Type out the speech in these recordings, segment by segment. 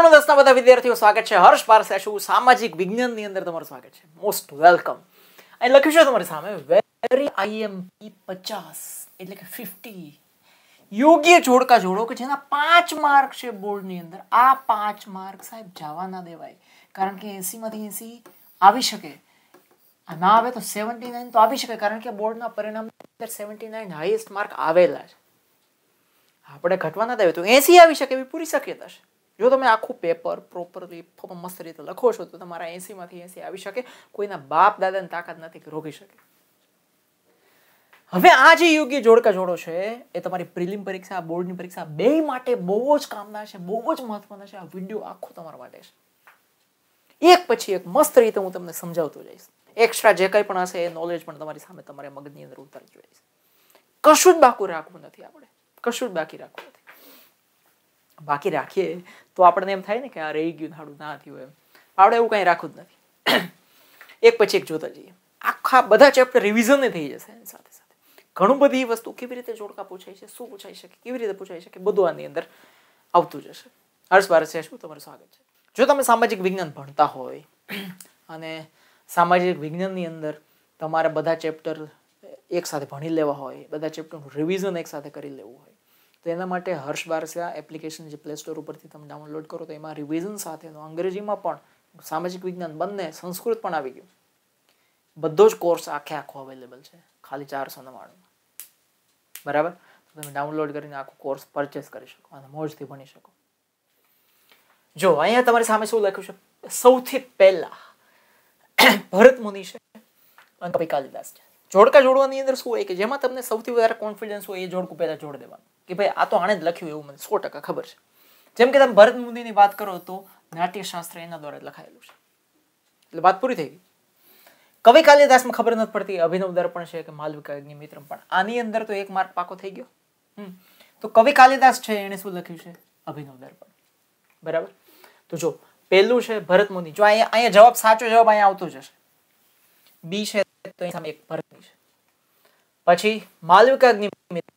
નો વિદ્યાર્થીઓ સ્વાગત છે હર્ષવાર સે આ શું સામાજિક વિજ્ઞાન ની અંદર તમારું સ્વાગત છે મોસ્ટ વેલકમ આ લખી જો તમારી સામે વેરી આઈ એમ 50 એટલે કે 50 યુગી જોડ કા જોડો કે છે ને પાંચ માર્ક છે બોર્ડ ની અંદર આ પાંચ માર્ક સાહેબ જવા ના દેવાય કારણ કે 80 માંથી 80 આવી શકે આ માં આવે તો 79 તો આવી શકે કારણ કે બોર્ડ ના પરિણામ ની અંદર 79 હાઈએસ્ટ માર્ક આવેલા છે આપણે ઘટવા ના દે તો 80 આવી શકે ભી પૂરી શકે થશે જો તમે આખું પેપર પ્રોપરલી મસ્ત રીતે લખો છો તો તમારા એંસીમાંથી એંસી આવી શકે કોઈના બાપ દાદાની તાકાત નથી રોકી શકે હવે આ જે યોગ્ય જોડકા જોડો છે એ તમારી પ્રિલિમ પરીક્ષા બોર્ડની પરીક્ષા બે માટે બહુ જ કામના છે બહુ જ મહત્વના છે આ વિડીયો આખો તમારા માટે છે એક પછી એક મસ્ત રીતે હું તમને સમજાવતો જઈશ એક્સ્ટ્રા જે કંઈ પણ હશે એ નોલેજ પણ તમારી સામે તમારે મગજની અંદર ઉતારતું જઈશ કશું જ બાકી રાખવું નથી આપણે કશું જ બાકી રાખવું નથી બાકી રાખીએ તો આપણને એમ થાય ને કે આ રહી ગયું થાડું ના થયું એમ આપણે એવું કંઈ રાખવું જ નથી એક પછી એક જોતા જઈએ આખા બધા ચેપ્ટર રિવિઝન થઈ જશે સાથે સાથે ઘણું બધી વસ્તુ કેવી રીતે જોડકા પૂછાય છે શું પૂછાઈ શકે કેવી રીતે પૂછાઈ શકે બધું આની અંદર આવતું જશે હર્ષ ભારસિયા શું તમારું સ્વાગત છે જો તમે સામાજિક વિજ્ઞાન ભણતા હોય અને સામાજિક વિજ્ઞાનની અંદર તમારે બધા ચેપ્ટર એક સાથે ભણી લેવા હોય બધા ચેપ્ટરનું રિવિઝન એક સાથે કરી લેવું હોય તો એના માટે હર્ષ બારસિયા એપ્લિકેશન જે પ્લે સ્ટોર ઉપરથી તમે ડાઉનલોડ કરો તો એમાં રિવિઝન સાથેનો અંગ્રેજીમાં પણ સામાજિક વિજ્ઞાન બંને સંસ્કૃત પણ આવી ગયું બધો જ કોર્સ આખે આખો અવેલેબલ છે ખાલી ચારસો નવ્વાણુંમાં બરાબર તમે ડાઉનલોડ કરીને આખો કોર્સ પરચેસ કરી શકો અને મોજથી ભણી શકો જો અહીંયા તમારી સામે શું લખ્યું છે સૌથી પહેલા ભરત મુનિ છે અને કાલિદાસ છે જોડકા જોડવાની અંદર શું હોય કે જેમાં તમને સૌથી વધારે કોન્ફિડન્સ હોય એ જોડકું પહેલાં જોડ દેવાનું કે ભાઈ આ તો આણે જ લખ્યું એવું મને સો ટકા ખબર છે જેમ કે તમે ભરત મુનિની વાત કરો તો નાટ્યશાસ્ત્ર એના દ્વારા જ લખાયેલું છે એટલે વાત પૂરી થઈ ગઈ કવિ કાલિદાસમાં ખબર નથી પડતી અભિનવ દર્પણ છે કે માલવિકા અગ્નિમિત્રમ પણ આની અંદર તો એક માર્ક પાકો થઈ ગયો તો કવિ કાલિદાસ છે એણે શું લખ્યું છે અભિનવ દર્પણ બરાબર તો જો પહેલું છે ભરત મુનિ જો અહીંયા અહીંયા જવાબ સાચો જવાબ અહીંયા આવતો જશે બી છે તો સામે એક ભરતની છે પછી માલવિકા અગ્નિમિત્ર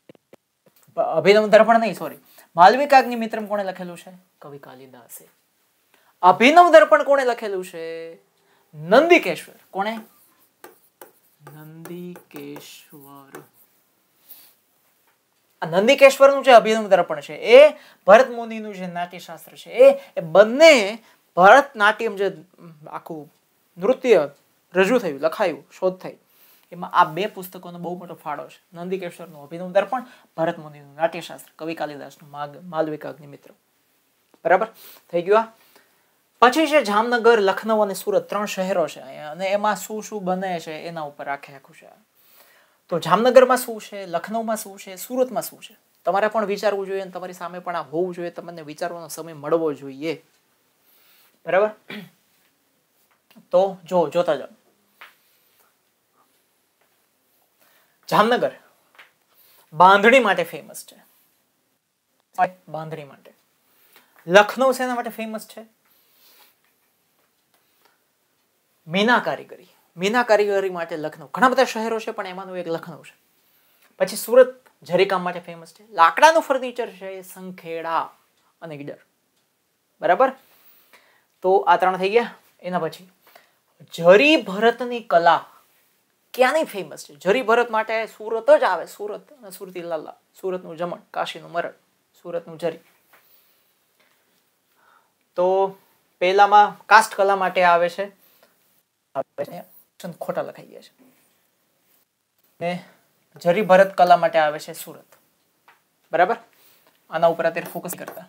અભિનવ દર્પણ નહીં સોરી માલવી કાગની કોણે લખેલું છે કવિ કાલિદાસે અભિનવ દર્પણ કોણે લખેલું છે નંદિકેશ્વર કોણે નંદિકેશ્વર નંદિકેશ્વરનું જે અભિનવ દર્પણ છે એ ભરત મુનિનું જે નાટ્યશાસ્ત્ર છે એ એ બંને ભરતનાટ્યમ જે આખું નૃત્ય રજૂ થયું લખાયું શોધ થઈ એમાં આ બે પુસ્તકોનો બહુ મોટો ફાળો છે નંદિકેશ્વરનું અભિનવ દર્પણ ભરત મુનિનું નાટ્યશાસ્ત્ર કવિ કાલિદાસનું માગ માલવિકા અગ્નિમિત્ર બરાબર થઈ ગયું આ પછી છે જામનગર લખનઉ અને સુરત ત્રણ શહેરો છે અને એમાં શું શું બને છે એના ઉપર આખે આખું છે તો જામનગરમાં શું છે લખનઉમાં શું છે સુરતમાં શું છે તમારે પણ વિચારવું જોઈએ અને તમારી સામે પણ આ હોવું જોઈએ તમને વિચારવાનો સમય મળવો જોઈએ બરાબર તો જો જોતા જાઓ જામનગર બાંધણી માટે ફેમસ છે બાંધણી માટે લખનૌ શેના માટે ફેમસ છે મીના કારીગરી મીના કારીગરી માટે લખનૌ ઘણા બધા શહેરો છે પણ એમાંનું એક લખનૌ છે પછી સુરત ઝરીકામ માટે ફેમસ છે લાકડાનું ફર્નિચર છે સંખેડા અને ઈડર બરાબર તો આ ત્રણ થઈ ગયા એના પછી જરી ભરતની કલા ક્યાંની ફેમસ છે જરી ભરત માટે સુરત જ આવે સુરત અને સુરતી લાલા સુરતનું જમણ કાશીનું મરણ સુરતનું જરી તો પહેલામાં કાસ્ટ કલા માટે આવે છે ખોટા લખાઈ ગયા છે ને જરી ભરત કલા માટે આવે છે સુરત બરાબર આના ઉપર અત્યારે ફોકસ કરતા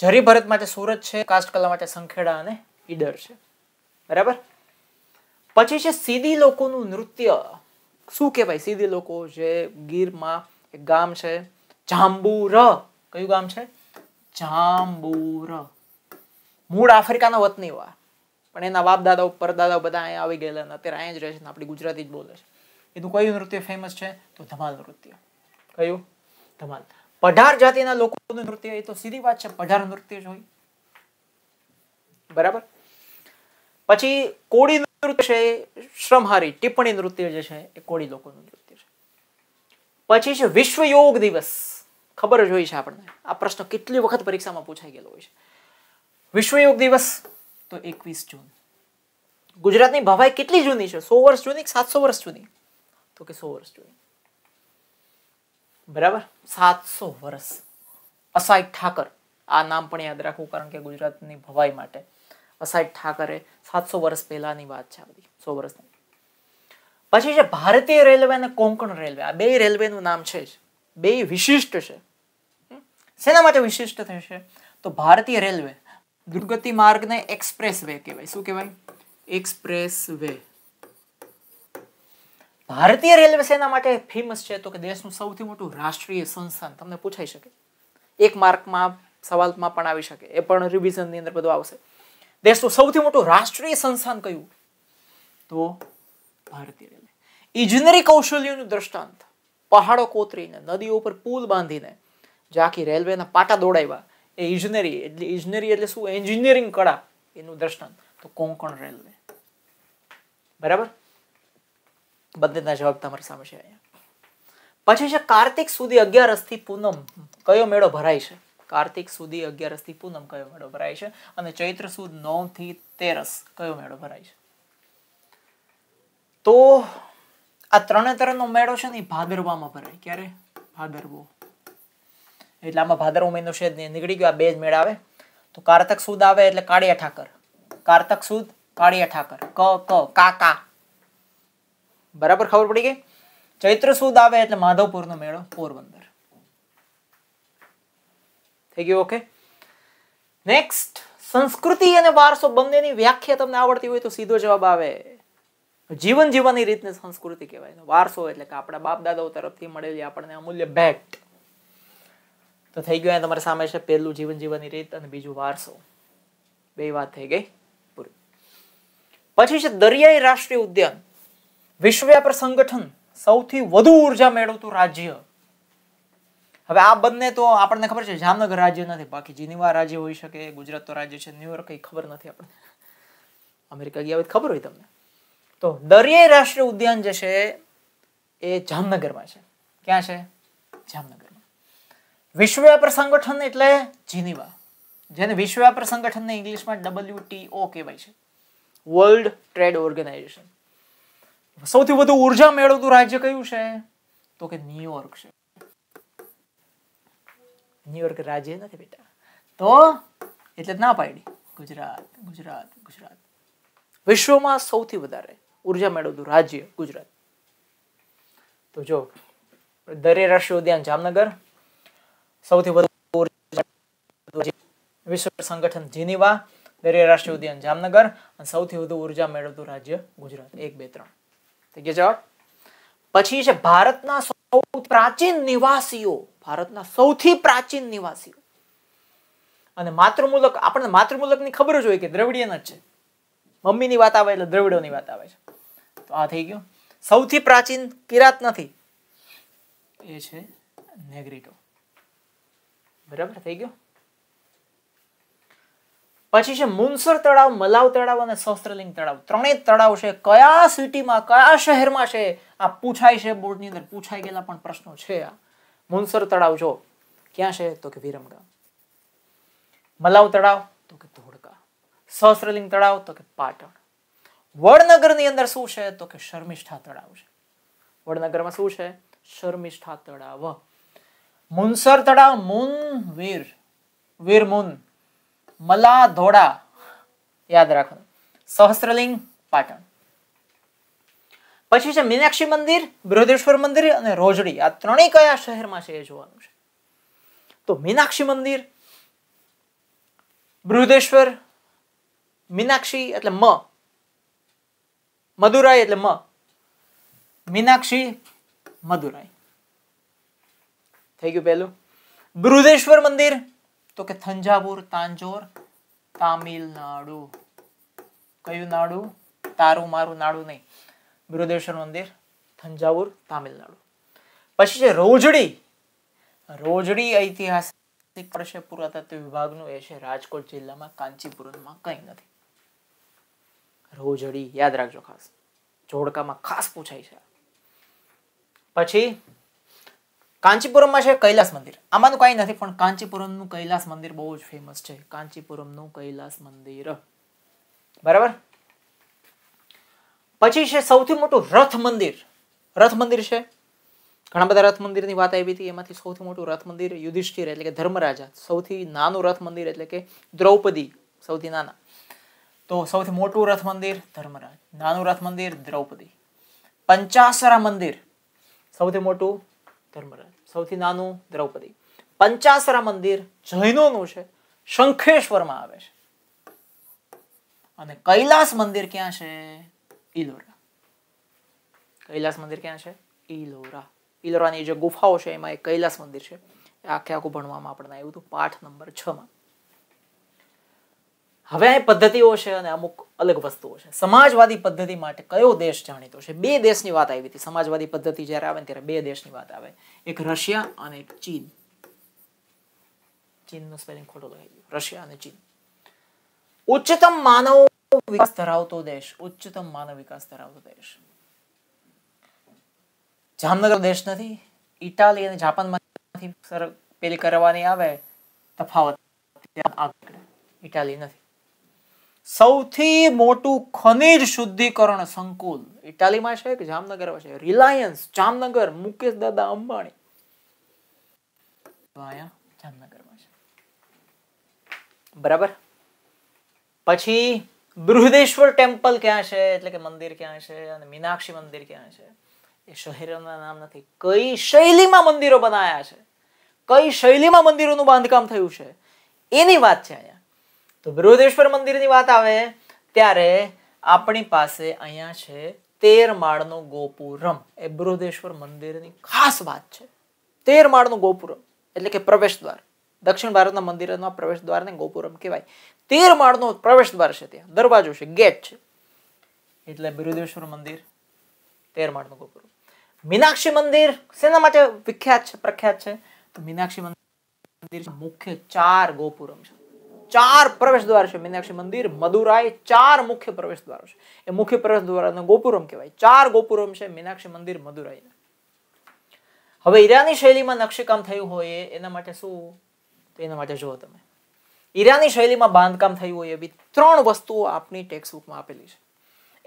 જરી ભરત માટે સુરત છે કાસ્ટ કલા માટે સંખેડા અને ઈડર છે બરાબર પછી છે સીધી લોકોનું નૃત્ય શું કહેવાય સીધી લોકો જે ગીરમાં એક ગામ છે જાંબુર કયું ગામ છે જાંબુર મૂળ આફ્રિકાના વતનીવા પણ એના બાપ દાદા પરદાદા બધા અહીંયા આવી ગયેલા અને અત્યારે અહીંયા જ રહે છે આપણી ગુજરાતી જ બોલે છે એનું કયું નૃત્ય ફેમસ છે તો ધમાલ નૃત્ય કયું ધમાલ પઢાર જાતિના લોકોનું નૃત્ય એ તો સીધી વાત છે પઢાર નૃત્ય જ બરાબર પછી કોડી નૃત્ય છે એ શ્રમહારી ટિપ્પણી નૃત્ય જે છે એ કોળી લોકોનું નૃત્ય છે પછી છે વિશ્વ યોગ દિવસ ખબર જ હોય છે આપણને આ પ્રશ્ન કેટલી વખત પરીક્ષામાં પૂછાઈ ગયેલો હોય છે વિશ્વ યોગ દિવસ તો એકવીસ જૂન ગુજરાતની ભવાઈ કેટલી જૂની છે સો વર્ષ જૂની સાતસો વર્ષ જૂની તો કે સો વર્ષ જૂની બરાબર સાતસો વર્ષ અસાઈ ઠાકર આ નામ પણ યાદ રાખવું કારણ કે ગુજરાતની ભવાઈ માટે અસાઇડ ઠાકરે સાતસો વર્ષ પહેલાની વાત છે આ બધી સો વર્ષની પછી છે ભારતીય રેલવે અને કોંકણ રેલવે આ બે રેલવેનું નામ છે જ બે વિશિષ્ટ છે શેના માટે વિશિષ્ટ થશે તો ભારતીય રેલવે દુર્ગતિ માર્ગને એક્સપ્રેસ વે કહેવાય શું કહેવાય એક્સપ્રેસ વે ભારતીય રેલવે શેના માટે ફેમસ છે તો કે દેશનું સૌથી મોટું રાષ્ટ્રીય સંસ્થાન તમને પૂછાઈ શકે એક માર્કમાં સવાલમાં પણ આવી શકે એ પણ રિવિઝનની અંદર બધું આવશે દેશનું સૌથી મોટું રાષ્ટ્રીય સંસ્થાન કયું તો ભારતીય રેલવે ઇજનેરી કૌશલ્યનું દૃષ્ટાંત પહાડો કોતરીને નદીઓ ઉપર પુલ બાંધીને જે રેલવેના પાટા દોડાવ્યા એ ઇજનેરી એટલે ઇજનેરી એટલે શું એન્જિનિયરિંગ કળા એનું દ્રષ્ટાંત તો કોંકણ રેલવે બરાબર બંનેના જવાબ તમારી સામે છે અહીંયા પછી છે કાર્તિક સુધી અગિયારસથી પૂનમ કયો મેળો ભરાય છે કાર્તિક સુધી થી પૂનમ કયો મેળો ભરાય છે અને ચૈત્ર સુદ નવ થી તેરસ કયો મેળો ભરાય છે તો આ ત્રણે ત્રણનો મેળો છે ને એ ભાદરવામાં ભરાય ક્યારે ભાદરવો એટલે આમાં ભાદરવો મહિનો છે નીકળી ગયો આ બે જ મેળા આવે તો કારતક સુદ આવે એટલે કાળિયા ઠાકર કાર્તક સુદ કાળિયા ઠાકર ક ક કા કા બરાબર ખબર પડી ગઈ ચૈત્ર સુદ આવે એટલે માધવપુરનો મેળો પોરબંદર થઈ ગયું ઓકે નેક્સ્ટ સંસ્કૃતિ અને વારસો બંનેની વ્યાખ્યા તમને આવડતી હોય તો સીધો જવાબ આવે જીવન જીવવાની રીતને સંસ્કૃતિ કહેવાય વારસો એટલે કે આપણા બાપ દાદાઓ તરફથી મળેલી આપણને અમૂલ્ય ભેટ તો થઈ ગયું તમારી સામે છે પહેલું જીવન જીવવાની રીત અને બીજું વારસો બે વાત થઈ ગઈ પૂરી પછી છે દરિયાઈ રાષ્ટ્રીય ઉદ્યાન વિશ્વવ્યાપર સંગઠન સૌથી વધુ ઉર્જા મેળવતું રાજ્ય હવે આ બંને તો આપણને ખબર છે જામનગર રાજ્ય નથી બાકી જીનીવા રાજ્ય હોઈ શકે ગુજરાત તો રાજ્ય છે ન્યુયોર્ક કઈ ખબર નથી આપણને અમેરિકા ગયા હોય ખબર હોય તમને તો દરિયાઈ રાષ્ટ્રીય ઉદ્યાન જે છે એ જામનગરમાં છે ક્યાં છે જામનગરમાં વિશ્વ વ્યાપાર સંગઠન એટલે જીનીવા જેને વિશ્વ વ્યાપાર સંગઠનને ઇંગ્લિશમાં ડબલ્યુટીઓ કહેવાય છે વર્લ્ડ ટ્રેડ ઓર્ગેનાઇઝેશન સૌથી વધુ ઉર્જા મેળવતું રાજ્ય કયું છે તો કે ન્યુયોર્ક છે ન્યુયોર્ક રાજ્ય નથી બેટા તો એટલે ના પાડી ગુજરાત ગુજરાત ગુજરાત વિશ્વમાં સૌથી વધારે ઉર્જા મેળવતું રાજ્ય ગુજરાત તો જો દરે રાષ્ટ્રીય ઉદ્યાન જામનગર સૌથી વધુ વિશ્વ સંગઠન જીનીવા દરિયા રાષ્ટ્રીય ઉદ્યાન જામનગર અને સૌથી વધુ ઉર્જા મેળવતું રાજ્ય ગુજરાત એક બે ત્રણ થઈ ગયા જવાબ પછી છે ભારતના સૌ પ્રાચીન નિવાસીઓ ભારતના સૌથી પ્રાચીન નિવાસીઓ અને માતૃમૂલક આપણને માતૃમૂલકની ખબર જ હોય કે દ્રવિડિયન જ છે મમ્મીની વાત આવે એટલે દ્રવિડોની વાત આવે છે તો આ થઈ ગયું સૌથી પ્રાચીન કિરાત નથી એ છે નેગ્રીટો બરાબર થઈ ગયો પછી છે મુનસર તળાવ મલાવ તળાવ અને સહસ્ત્રલિંગ તળાવ ત્રણેય તળાવ છે કયા સિટીમાં કયા શહેરમાં છે આ પૂછાય છે બોર્ડની અંદર પૂછાઈ ગયેલા પણ પ્રશ્નો છે આ મુનસર તળાવ જો ક્યાં છે તો કે વિરમગામ મલાવ તળાવ તો કે ધોળકા સહસ્ત્રલિંગ તળાવ તો કે પાટણ વડનગરની અંદર શું છે તો કે શર્મિષ્ઠા તળાવ છે વડનગરમાં શું છે શર્મિષ્ઠા તળાવ મુનસર તળાવ મુન વીર વીર મુન મલા ધોળા યાદ રાખો સહસ્ત્રલિંગ પાટણ પછી છે મીનાક્ષી મંદિર બૃહદેશ્વર મંદિર અને રોજડી આ ત્રણેય કયા શહેરમાં છે એ જોવાનું છે તો મીનાક્ષી મંદિર બૃહદેશ્વર મીનાક્ષી એટલે મ મદુરાઈ એટલે મ મીનાક્ષી મદુરાઈ થઈ ગયું પહેલું બૃહદેશ્વર મંદિર તો કે થંજાવુર તાંજોર તામિલનાડુ કયું નાડુ તારું મારું નાડુ નહીં બિરુદેશ્વર મંદિર થંજાવુર તામિલનાડુ પછી છે રોજડી રોજડી ઐતિહાસિક વર્ષે પુરાતત્વ વિભાગનું એ છે રાજકોટ જિલ્લામાં કાંચીપુરમમાં કંઈ નથી રોજડી યાદ રાખજો ખાસ જોડકામાં ખાસ પૂછાય છે પછી કાંચીપુરમમાં છે કૈલાસ મંદિર આમાંનું કાંઈ નથી પણ કાંચીપુરમનું કૈલાસ મંદિર બહુ જ ફેમસ છે કાંચીપુરમનું કૈલાસ મંદિર બરાબર પછી છે સૌથી મોટું રથ મંદિર રથ મંદિર છે ઘણા બધા રથ મંદિરની વાત આવી હતી એમાંથી સૌથી મોટું રથ મંદિર યુધિષ્ઠિર એટલે કે ધર્મરાજા સૌથી નાનું રથ મંદિર એટલે કે દ્રૌપદી સૌથી નાના તો સૌથી મોટું રથ મંદિર ધર્મરાજ નાનું રથ મંદિર દ્રૌપદી પંચાસરા મંદિર સૌથી મોટું ધર્મરાજ સૌથી નાનું દ્રૌપદી પંચાસરા મંદિર જૈનોનું છે શંખેશ્વરમાં આવે છે અને કૈલાસ મંદિર ક્યાં છે ઇલોરા કૈલાસ મંદિર ક્યાં છે ઇલોરા ઇલોરાની જે ગુફાઓ છે એમાં એક કૈલાસ મંદિર છે આખે આખું ભણવામાં આપણને આવ્યું હતું પાઠ નંબર છ માં હવે અહીં પદ્ધતિઓ છે અને અમુક અલગ વસ્તુઓ છે સમાજવાદી પદ્ધતિ માટે કયો દેશ જાણીતો છે બે દેશની વાત આવી હતી સમાજવાદી પદ્ધતિ જ્યારે આવે ત્યારે બે દેશની વાત આવે એક રશિયા અને એક ચીન ચીનનું સ્પેલિંગ ખોટું લખાઈ રશિયા અને ચીન ઉચ્ચતમ માનવ વિકાસ ધરાવતો દેશ ઉચ્ચતમ માનવ વિકાસ ધરાવતો દેશ જામનગર દેશ નથી ઇટાલી અને જાપાનમાંથી પેલી કરવાની આવે તફાવત ઇટાલી નથી સૌથી મોટું ખનિજ શુદ્ધિકરણ સંકુલ ઇટાલીમાં છે કે જામનગરમાં છે રિલાયન્સ જામનગર મુકેશ દાદા અંબાણી જામનગરમાં બરાબર પછી બૃહદેશ્વર ટેમ્પલ ક્યાં છે એટલે કે મંદિર ક્યાં છે અને મીનાક્ષી મંદિર ક્યાં છે એ શહેરોના નામ નથી કઈ શૈલીમાં મંદિરો બનાયા છે કઈ શૈલીમાં મંદિરોનું બાંધકામ થયું છે એની વાત છે અહીંયા તો બૃહદેશ્વર મંદિરની વાત આવે ત્યારે આપણી પાસે અહીંયા છે તેર માળનું ગોપુરમ એ બૃહદેશ્વર મંદિરની ખાસ વાત છે તેર માળનું ગોપુરમ એટલે કે પ્રવેશ દ્વાર દક્ષિણ ભારતના મંદિરના પ્રવેશ દ્વારને ગોપુરમ કહેવાય તેર માળનો પ્રવેશ દ્વાર છે ત્યાં દરવાજો છે ગેટ છે એટલે બિરુદેશ્વર મંદિર તેર માળનું ગોપુરમ મીનાક્ષી મંદિર શેના માટે વિખ્યાત છે પ્રખ્યાત છે તો મીનાક્ષી મંદિર મુખ્ય ચાર ગોપુરમ છે ચાર પ્રવેશ દ્વાર છે મીનાક્ષી મંદિર મદુરાય ચાર મુખ્ય પ્રવેશ દ્વારો છે એ મુખ્ય પ્રવેશ દ્વારને ગોપુરમ કહેવાય ચાર ગોપુરમ છે મીનાક્ષી મંદિર મદુરાય હવે ઈરાની શૈલીમાં નક્ષીકામ થયું હોય એના માટે શું તો એના માટે જુઓ તમે ઈરાની શૈલીમાં બાંધકામ થયું હોય એવી ત્રણ વસ્તુઓ આપની ટેક્સ બુકમાં આપેલી છે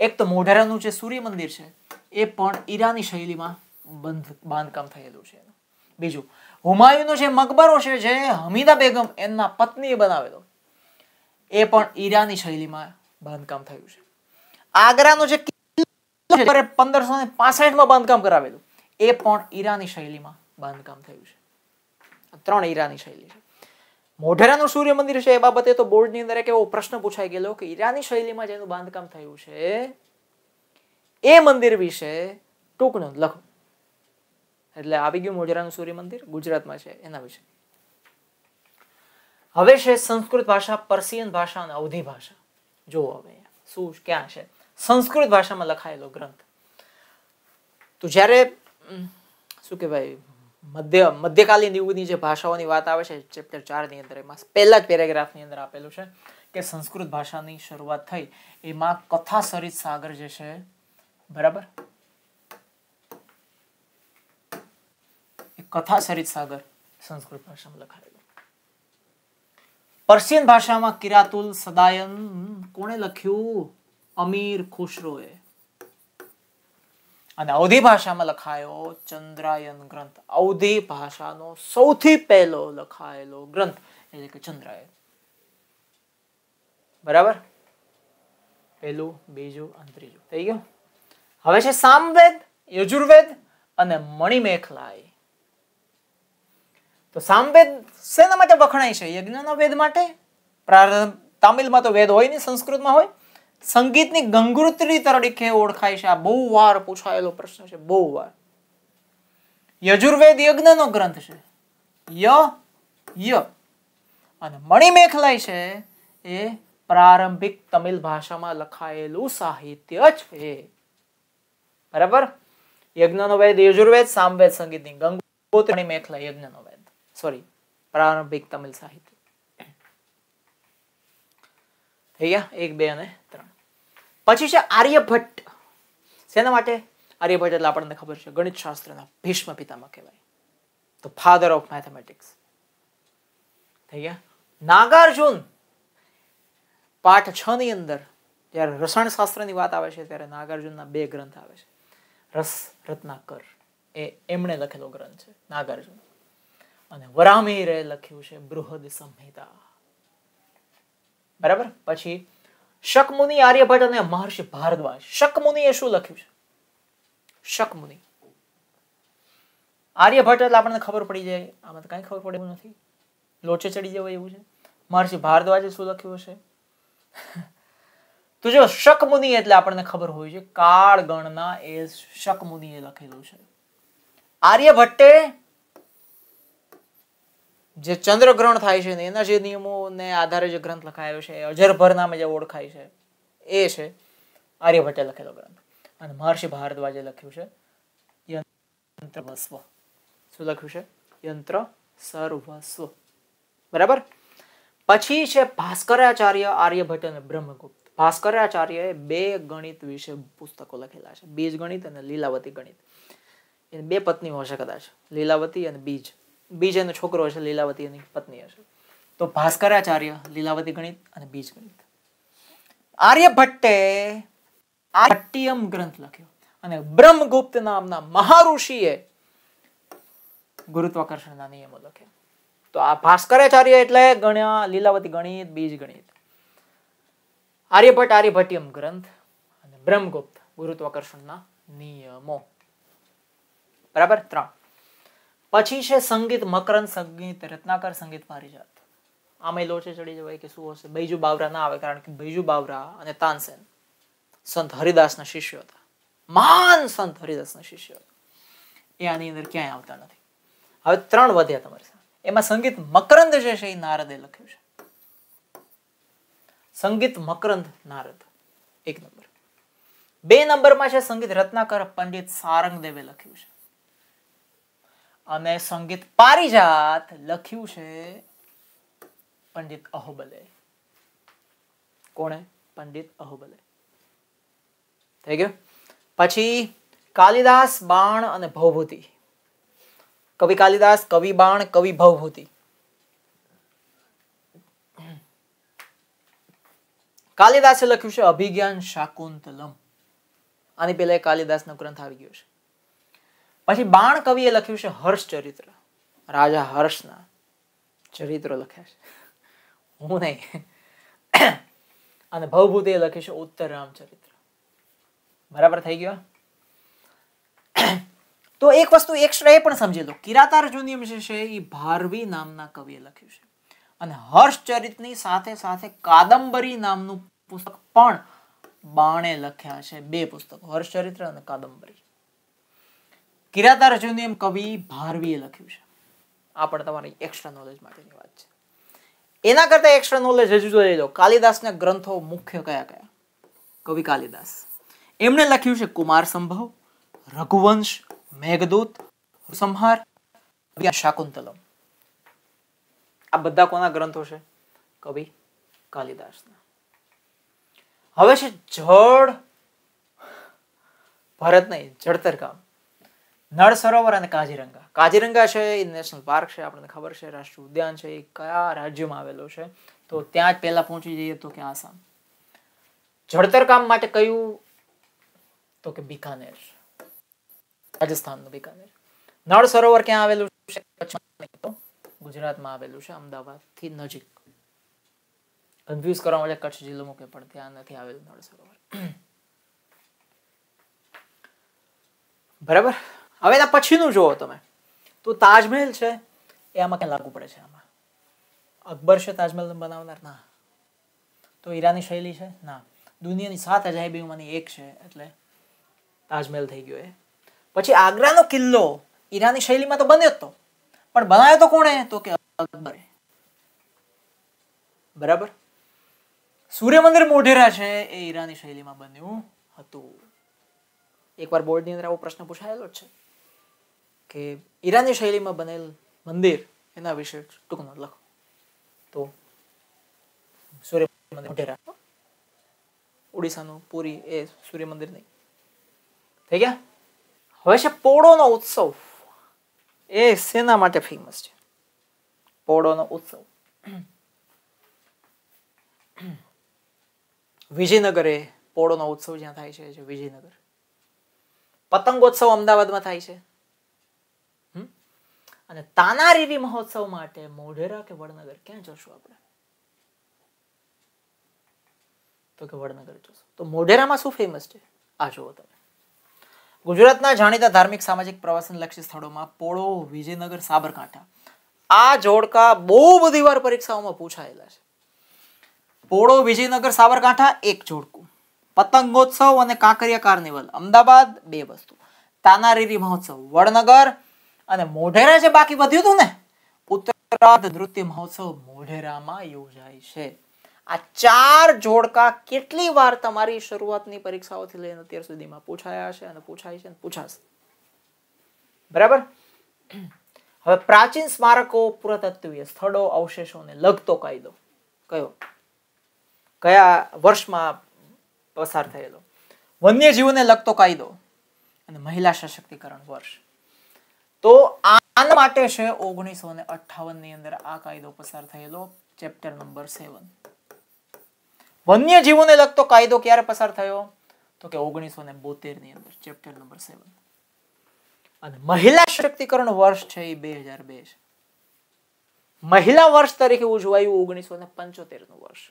એક તો મોઢેરાનું જે સૂર્ય મંદિર છે એ પણ ઈરાની શૈલીમાં બંધ બાંધકામ થયેલું છે બીજું હુમાયુનો જે મકબરો છે જે હમીદા બેગમ એમના પત્નીએ બનાવેલો એ પણ ઈરાની શૈલીમાં બાંધકામ થયું છે આગ્રાનો જે પંદરસો ને પાસઠમાં બાંધકામ કરાવેલું એ પણ ઈરાની શૈલીમાં બાંધકામ થયું છે ત્રણ ઈરાની શૈલી છે મોઢેરાનું સૂર્ય મંદિર છે એ બાબતે તો બોર્ડની અંદર એક એવો પ્રશ્ન પૂછાઈ ગયેલો કે ઈરાની શૈલીમાં જેનું બાંધકામ થયું છે એ મંદિર વિશે ટૂંક નોંધ લખો એટલે આવી ગયું મોઢેરાનું સૂર્ય મંદિર ગુજરાતમાં છે એના વિશે હવે છે સંસ્કૃત ભાષા પર્શિયન ભાષા અને અવધિ ભાષા જુઓ હવે શું ક્યાં છે સંસ્કૃત ભાષામાં લખાયેલો ગ્રંથ તો જ્યારે શું કહેવાય મધ્ય મધ્યકાલીન યુગની જે ભાષાઓની વાત આવે છે ચેપ્ટર ચારની અંદર એમાં પહેલા જ પેરેગ્રાફની અંદર આપેલું છે કે સંસ્કૃત ભાષાની શરૂઆત થઈ એમાં કથા સરિત સાગર જે છે બરાબર કથા સરિત સાગર સંસ્કૃત ભાષામાં લખાયેલું પર્શિયન ભાષામાં કિરાતુલ સદાયન કોણે લખ્યું અમીર ખુશરોએ અને અવધી ભાષામાં લખાયો ચંદ્રાયન ગ્રંથ અવધી ભાષાનો સૌથી પહેલો લખાયેલો ગ્રંથ એટલે કે ચંદ્રાયન બરાબર પહેલું બીજું અને ત્રીજું થઈ ગયું હવે છે સામવેદ યજુર્વેદ અને મણિમેખલાય તો સામવેદ શેના માટે વખણાય છે યજ્ઞના વેદ માટે પ્રારંભ તામિલમાં તો વેદ હોય નહીં સંસ્કૃતમાં હોય સંગીતની ગંગોત્રી તરીકે ઓળખાય છે આ બહુ વાર પૂછાયેલો પ્રશ્ન છે બહુ વાર યજુર્વેદ યજ્ઞનો ગ્રંથ છે ય અને મણિમેખલાય છે એ પ્રારંભિક તમિલ ભાષામાં લખાયેલું સાહિત્ય છે બરાબર યજ્ઞનો વેદ યજુર્વેદ સામવેદ સંગીતની ગંગોત્રી મેખલા યજ્ઞનો વેદ સોરી પ્રારંભિક તમિલ સાહિત્ય થઈ ગયા એક બે અને ત્રણ પછી છે આર્યભટ્ટ શેના માટે આર્યભટ્ટ એટલે આપણને ખબર છે ગણિત શાસ્ત્રના ભીષ્મ પિતામાં કહેવાય તો ફાધર ઓફ મેથેમેટિક્સ થઈ ગયા નાગાર્જુન પાઠ છ ની અંદર જ્યારે રસાયણ રસાયણશાસ્ત્રની વાત આવે છે ત્યારે નાગાર્જુનના બે ગ્રંથ આવે છે રસ રત્નાકર એ એમણે લખેલો ગ્રંથ છે નાગાર્જુન અને વરામીરે લખ્યું છે બૃહદ સંહિતા બરાબર પછી શકમુનિ આર્યભટ્ટ અને મહર્ષિ ભારદ્વાજ શકમુનિએ શું લખ્યું છે શકમુનિ આર્યભટ્ટ એટલે આપણને ખબર પડી જાય આમાં તો કાંઈ ખબર પડે નથી લોચે ચડી જવાય એવું છે મહર્ષિ ભારદ્વાજે શું લખ્યું હશે તો જો શકમુનિ એટલે આપણને ખબર હોય છે કાળ ગણના એ શકમુનિએ લખેલું છે આર્યભટ્ટે જે ચંદ્રગ્રહણ થાય છે ને એના જે નિયમોને આધારે જે ગ્રંથ લખાયો છે અજરભર નામે જે ઓળખાય છે એ છે આર્યભટ્ટે લખેલો ગ્રંથ અને મહર્ષિ ભારદ્વાજે લખ્યું છે યંત્ર વસ્વ શું લખ્યું છે યંત્ર સર્વસ્વ બરાબર પછી છે ભાસ્કરાચાર્ય આર્યભટ્ટ અને બ્રહ્મગુપ્ત ભાસ્કરાચાર્યએ બે ગણિત વિશે પુસ્તકો લખેલા છે બીજ ગણિત અને લીલાવતી ગણિત એની બે પત્નીઓ હશે કદાચ લીલાવતી અને બીજ બીજ છોકરો હશે લીલાવતી એની પત્ની હશે તો ભાસ્કરાચાર્ય લીલાવતી ગણિત અને બીજ ગણિત આર્યભટ્ટે આટ્યમ ગ્રંથ લખ્યો અને બ્રહ્મગુપ્ત નામના મહાઋષિએ ગુરુત્વાકર્ષણના નિયમો લખ્યા તો આ ભાસ્કરાચાર્ય એટલે ગણ્યા લીલાવતી ગણિત બીજ ગણિત આર્યભટ્ટ આર્યભટ્ટિયમ ગ્રંથ અને બ્રહ્મગુપ્ત ગુરુત્વાકર્ષણના નિયમો બરાબર ત્રણ પછી છે સંગીત મકરંદ સંગીત રત્નાકર સંગીત પારિજાત આમાં લોચે ચડી જવાય કે શું હશે બૈજુ બાવરા ના આવે કારણ કે બૈજુ બાવરા અને તાનસેન સંત હરિદાસના શિષ્યો હતા મહાન સંત હરિદાસના શિષ્યો હતા એ આની અંદર ક્યાંય આવતા નથી હવે ત્રણ વધ્યા તમારી સાથે એમાં સંગીત મકરંદ જે છે એ નારદે લખ્યું છે સંગીત મકરંદ નારદ એક નંબર બે નંબરમાં છે સંગીત રત્નાકર પંડિત સારંગદેવે લખ્યું છે અને સંગીત પારિજાત લખ્યું છે પંડિત અહોબલે કોણે પંડિત અહોબલે થઈ ગયું પછી કાલિદાસ બાણ અને ભવભૂતિ કવિ કાલિદાસ કવિ બાણ કવિ ભવભૂતિ કાલિદાસે લખ્યું છે અભિજ્ઞાન શાકુંતલમ આની પેલા કાલિદાસ નો ગ્રંથ આવી ગયો છે પછી બાણ કવિએ લખ્યું છે હર્ષ ચરિત્ર રાજા હર્ષના ચરિત્ર લખ્યા છે હું નહીં અને ભવભૂતે લખ્યું છે ઉત્તર ચરિત્ર બરાબર થઈ ગયો તો એક વસ્તુ એક શ્રેય પણ સમજી લો કિરાતાર્જુનિયમ જે છે એ ભારવી નામના કવિએ લખ્યું છે અને હર્ષચરિતની સાથે સાથે કાદંબરી નામનું પુસ્તક પણ બાણે લખ્યા છે બે પુસ્તકો હર્ષચરિત્ર અને કાદંબરી કિરાતા રજુની એમ કવિ ભારવીએ લખ્યું છે આ પણ તમારી એક્સ્ટ્રા નોલેજ માટેની વાત છે એના કરતાં એક્સ્ટ્રા નોલેજ હજુ જોઈ લઈ લો કાલિદાસના ગ્રંથો મુખ્ય કયા કયા કવિ કાલિદાસ એમણે લખ્યું છે કુમાર સંભવ રઘુવંશ મેઘદૂત સંહાર શાકુંતલમ આ બધા કોના ગ્રંથો છે કવિ કાલિદાસના હવે છે જળ ભારત નહીં જળતર કામ નળ સરોવર અને કાજીરંગા કાજીરંગા છે એ નેશનલ પાર્ક છે આપણને ખબર છે રાષ્ટ્રીય ઉદ્યાન છે એ કયા રાજ્યમાં આવેલો છે તો ત્યાં જ પહેલાં પહોંચી જઈએ તો કે આસામ જળતર કામ માટે કયું તો કે બિકાનેર રાજસ્થાનનું બિકાનેર નળ સરોવર ક્યાં આવેલું છે ગુજરાતમાં આવેલું છે અમદાવાદથી નજીક કન્ફ્યુઝ કરવા માટે કચ્છ જિલ્લો મૂકે પણ ત્યાં નથી આવેલું નળ સરોવર બરાબર હવે ત્યાં પછીનું જુઓ તમે તો તાજમહેલ છે એ આમાં ક્યાં લાગુ પડે છે આમાં અકબર છે તાજમહેલ બનાવનાર ના તો ઈરાની શૈલી છે ના દુનિયાની સાત અજાયબીઓમાંની એક છે એટલે તાજમહેલ થઈ ગયો એ પછી આગ્રાનો કિલ્લો ઈરાની શૈલીમાં તો બન્યો જ તો પણ બનાવ્યો તો કોણે તો કે અકબરે બરાબર સૂર્ય મંદિર મોઢેરા છે એ ઈરાની શૈલીમાં બન્યું હતું એકવાર બોર્ડની અંદર આવો પ્રશ્ન પૂછાયેલો જ છે કે ઈરાની શૈલીમાં બનેલ મંદિર એના વિશે ટૂંકમાં લખો તો સૂર્ય મંદિર ઓડિશાનું પુરી એ સૂર્ય મંદિર નહીં થઈ ગયા હવે છે પોળોનો ઉત્સવ એ સેના માટે ફેમસ છે પોળોનો ઉત્સવ વિજયનગર એ પોળોનો ઉત્સવ જ્યાં થાય છે વિજયનગર પતંગોત્સવ અમદાવાદમાં થાય છે અને તાનારીરી મહોત્સવ માટે મોઢેરા કે વડનગર ક્યાં જશું આપણે તો કે વડનગર જશું તો મોઢેરામાં શું ફેમસ છે આ જુઓ તમે ગુજરાતના જાણીતા ધાર્મિક સામાજિક પ્રવાસન લક્ષી સ્થળોમાં પોળો વિજયનગર સાબરકાંઠા આ જોડકા બહુ બધી વાર પરીક્ષાઓમાં પૂછાયેલા છે પોળો વિજયનગર સાબરકાંઠા એક જોડકું પતંગોત્સવ અને કાંકરિયા કાર્નિવલ અમદાવાદ બે વસ્તુ તાનારીરી મહોત્સવ વડનગર અને મોઢેરા જે બાકી વધ્યું હતું ને ઉત્તરાર્ધ નૃત્ય મહોત્સવ મોઢેરામાં યોજાય છે આ ચાર જોડકા કેટલી વાર તમારી શરૂઆતની પરીક્ષાઓથી લઈને અત્યાર સુધીમાં પૂછાયા છે અને પૂછાય છે અને પૂછાશે બરાબર હવે પ્રાચીન સ્મારકો પુરાતત્વીય સ્થળો અવશેષોને લગતો કાયદો કયો કયા વર્ષમાં પસાર થયેલો વન્યજીવોને લગતો કાયદો અને મહિલા સશક્તિકરણ વર્ષ તો આના માટે છે ઓગણીસો ને ની અંદર આ કાયદો પસાર થયેલો ચેપ્ટર નંબર સેવન વન્ય વન્યજીવોને લગતો કાયદો ક્યારે પસાર થયો તો કે ઓગણીસો ને ની અંદર ચેપ્ટર નંબર સેવન અને મહિલા સશક્તિકરણ વર્ષ છે એ બે હજાર બે છે મહિલા વર્ષ તરીકે ઉજવાયું ઓગણીસો ને પંચોતેર નું વર્ષ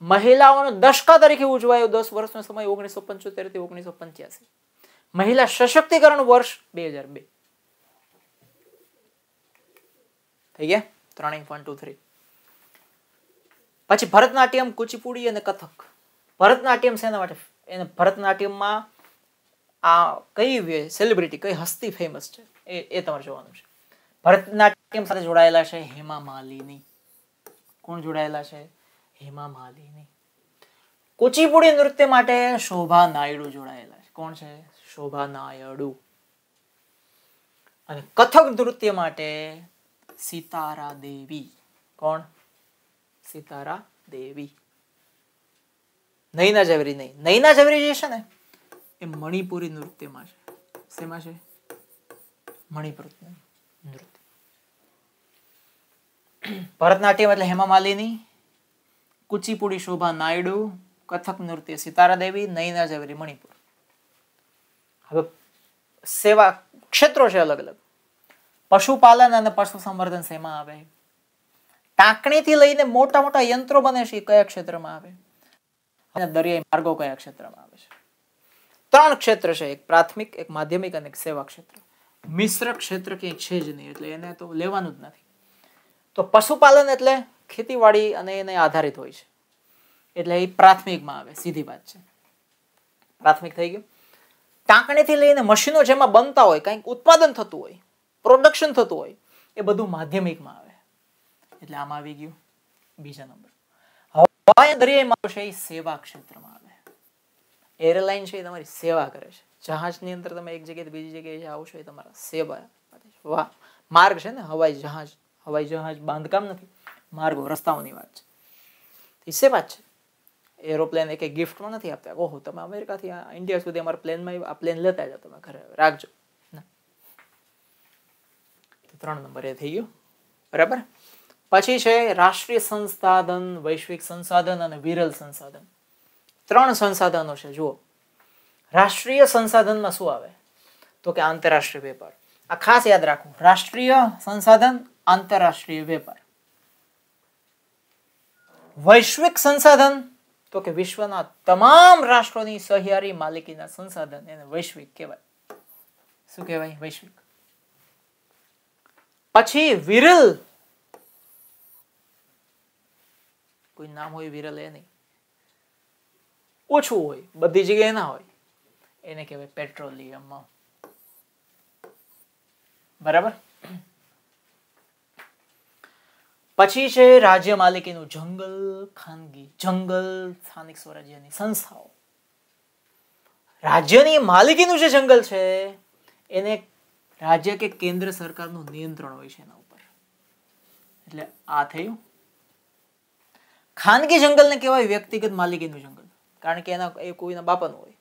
મહિલાઓનો દશકા તરીકે ઉજવાયું દસ વર્ષનો સમય ઓગણીસો પંચોતેર થી ઓગણીસો પંચ્યાસી મહિલા સશક્તિકરણ વર્ષ બે હજાર બે થઈ ગયા ત્રણેય પોઈન્ટ ટુ થ્રી પછી ભરતનાટ્યમ કુચીપુડી અને કથક ભરતનાટ્યમ શેના માટે એને ભરતનાટ્યમમાં આ કઈ સેલિબ્રિટી કઈ હસ્તી ફેમસ છે એ એ તમારે જોવાનું છે ભરતનાટ્યમ સાથે જોડાયેલા છે હેમા માલિની કોણ જોડાયેલા છે હેમા માલિની કુચીપુડી નૃત્ય માટે શોભા નાયડુ જોડાયેલા છે કોણ છે શોભા અને કથક નૃત્ય માટે સિતારા દેવી કોણ સિતારા દેવી નૈના ઝવેરી નહીં નૈના ઝવેરી જે છે ને એ મણિપુરી નૃત્યમાં છે શેમાં છે મણિપુર નૃત્ય ભરતનાટ્યમ એટલે હેમા માલિની કુચીપુડી શોભા નાયડુ કથક નૃત્ય સિતારા દેવી નૈના ઝવેરી મણિપુર હવે સેવા ક્ષેત્રો છે અલગ અલગ પશુપાલન અને પશુ સંવર્ધન શેમાં આવે ટાંકણીથી લઈને મોટા મોટા યંત્રો બને છે કયા ક્ષેત્રમાં આવે અને દરિયાઈ માર્ગો કયા ક્ષેત્રમાં આવે છે ત્રણ ક્ષેત્ર છે એક પ્રાથમિક એક માધ્યમિક અને એક સેવા ક્ષેત્ર મિશ્ર ક્ષેત્ર ક્યાંય છે જ નહીં એટલે એને તો લેવાનું જ નથી તો પશુપાલન એટલે ખેતીવાડી અને એને આધારિત હોય છે એટલે એ પ્રાથમિકમાં આવે સીધી વાત છે પ્રાથમિક થઈ ગયું ટાંકણીથી લઈને મશીનો જેમાં બનતા હોય કંઈક ઉત્પાદન થતું હોય પ્રોડક્શન થતું હોય એ બધું માધ્યમિકમાં આવે એટલે આમાં આવી ગયું બીજા નંબર હવાઈ દરિયાઈમાં આવશે એ સેવા ક્ષેત્રમાં આવે એરલાઇન છે એ તમારી સેવા કરે છે જહાજની અંદર તમે એક જગ્યાએ બીજી જગ્યાએ આવો છો એ તમારા સેવા વાહ માર્ગ છે ને હવાઈ જહાજ હવાઈ જહાજ બાંધકામ નથી માર્ગો રસ્તાઓની વાત છે એ સેવા જ છે એરોપ્લેન એક ગિફ્ટમાં નથી આપતા ઓહો તમે અમેરિકાથી ઇન્ડિયા સુધી અમારા પ્લેનમાં આ પ્લેન લેતા જાઓ તમે ઘરે રાખજો ત્રણ નંબરે થઈ ગયું બરાબર પછી છે રાષ્ટ્રીય સંસાધન વૈશ્વિક સંસાધન અને વિરલ સંસાધન ત્રણ સંસાધનો છે જુઓ રાષ્ટ્રીય સંસાધનમાં શું આવે તો કે આંતરરાષ્ટ્રીય વેપાર આ ખાસ યાદ રાખવું રાષ્ટ્રીય સંસાધન આંતરરાષ્ટ્રીય વેપાર વૈશ્વિક સંસાધન તો કે વિશ્વના તમામ રાષ્ટ્રોની સહિયારી માલિકીના સંસાધન એને વૈશ્વિક કહેવાય શું કહેવાય વૈશ્વિક પછી વિરલ કોઈ નામ હોય વિરલ એ નહીં ઓછું હોય બધી જગ્યાએ ના હોય એને કહેવાય પેટ્રોલિયમ બરાબર પછી છે રાજ્ય માલિકીનું જંગલ ખાનગી જંગલ સ્થાનિક સ્વરાજ્યની સંસ્થાઓ રાજ્યની માલિકીનું જે જંગલ છે એને રાજ્ય કે કેન્દ્ર સરકારનું નિયંત્રણ હોય છે એના ઉપર એટલે આ થયું ખાનગી જંગલને કહેવાય વ્યક્તિગત માલિકીનું જંગલ કારણ કે એના એ કોઈના બાપાનું હોય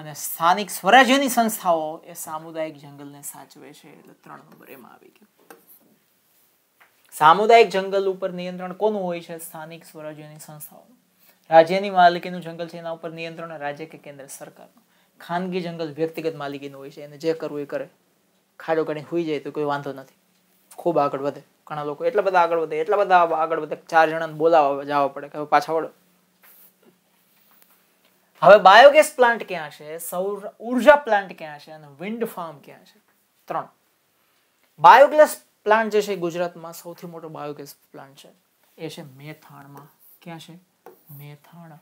અને સ્થાનિક સ્વરાજ્યની સંસ્થાઓ એ સામુદાયિક જંગલને સાચવે છે એટલે ત્રણ નંબર એમાં આવી ગયો સામુદાયિક જંગલ ઉપર નિયંત્રણ કોનું હોય છે સ્થાનિક સ્વરાજ્યની સંસ્થાઓનું રાજ્યની માલિકીનું જંગલ છે એના ઉપર નિયંત્રણ રાજ્ય કે કેન્દ્ર સરકારનું ખાનગી જંગલ વ્યક્તિગત માલિકીનું હોય છે એને જે કરવું એ કરે ખાડો કાઢીને હોઈ જાય તો કોઈ વાંધો નથી ખૂબ આગળ વધે ઘણા લોકો એટલા બધા આગળ વધે એટલા બધા આગળ વધે ચાર જણાને બોલાવવા જવા પડે કે પાછા વળો હવે બાયોગેસ પ્લાન્ટ ક્યાં છે સૌર ઉર્જા પ્લાન્ટ ક્યાં છે અને વિન્ડ ફાર્મ ક્યાં છે ત્રણ બાયોગેસ પ્લાન્ટ જે છે ગુજરાતમાં સૌથી મોટો બાયોગેસ પ્લાન્ટ છે એ છે મેથાણમાં ક્યાં છે મેથાણ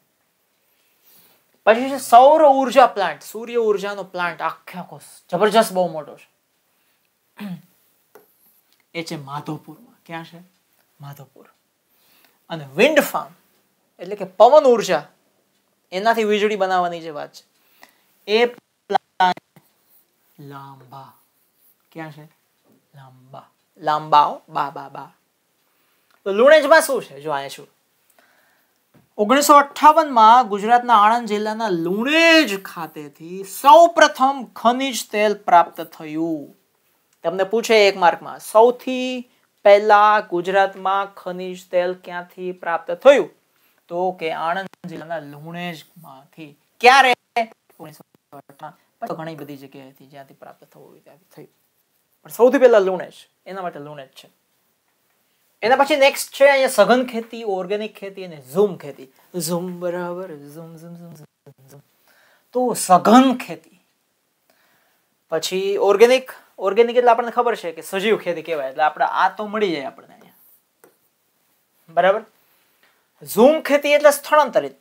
પછી છે સૌર ઉર્જા પ્લાન્ટ સૂર્ય ઉર્જાનો પ્લાન્ટ આખે આખો જબરજસ્ત બહુ મોટો છે એ છે માધોપુરમાં ક્યાં છે માધવપુર અને વિન્ડ ફાર્મ એટલે કે પવન ઉર્જા એનાથી વીજળી બનાવવાની જે વાત છે એ પ્લાન્ટ લાંબા ક્યાં છે લાંબા લાંબાઓ બા બા બા તો લુણેજમાં શું છે જો અહીંયા શું ઓગણીસો અઠ્ઠાવનમાં ગુજરાતના આણંદ જિલ્લાના લુણેજ ખાતેથી સૌપ્રથમ ખનિજ તેલ પ્રાપ્ત થયું તમને પૂછે એક માર્કમાં સૌથી પહેલા ગુજરાતમાં ખનિજ તેલ ક્યાંથી પ્રાપ્ત થયું તો કે આણંદ જિલ્લાના લુણેજમાંથી ક્યારે ઓગણીસો ઘણી બધી જગ્યાએથી જ્યાંથી પ્રાપ્ત થવું ત્યાંથી થયું પણ સૌથી પહેલાં લુણેશ એના માટે લુણેશ છે એના પછી નેક્સ્ટ છે અહીંયા સઘન ખેતી ઓર્ગેનિક ખેતી અને ઝૂમ ખેતી ઝૂમ બરાબર ઝૂમ ઝૂમ ઝૂમ તો સઘન ખેતી પછી ઓર્ગેનિક ઓર્ગેનિક એટલે આપણને ખબર છે કે સજીવ ખેતી કહેવાય એટલે આપણે આ તો મળી જાય આપણને અહીંયા બરાબર ઝૂમ ખેતી એટલે સ્થળાંતરિત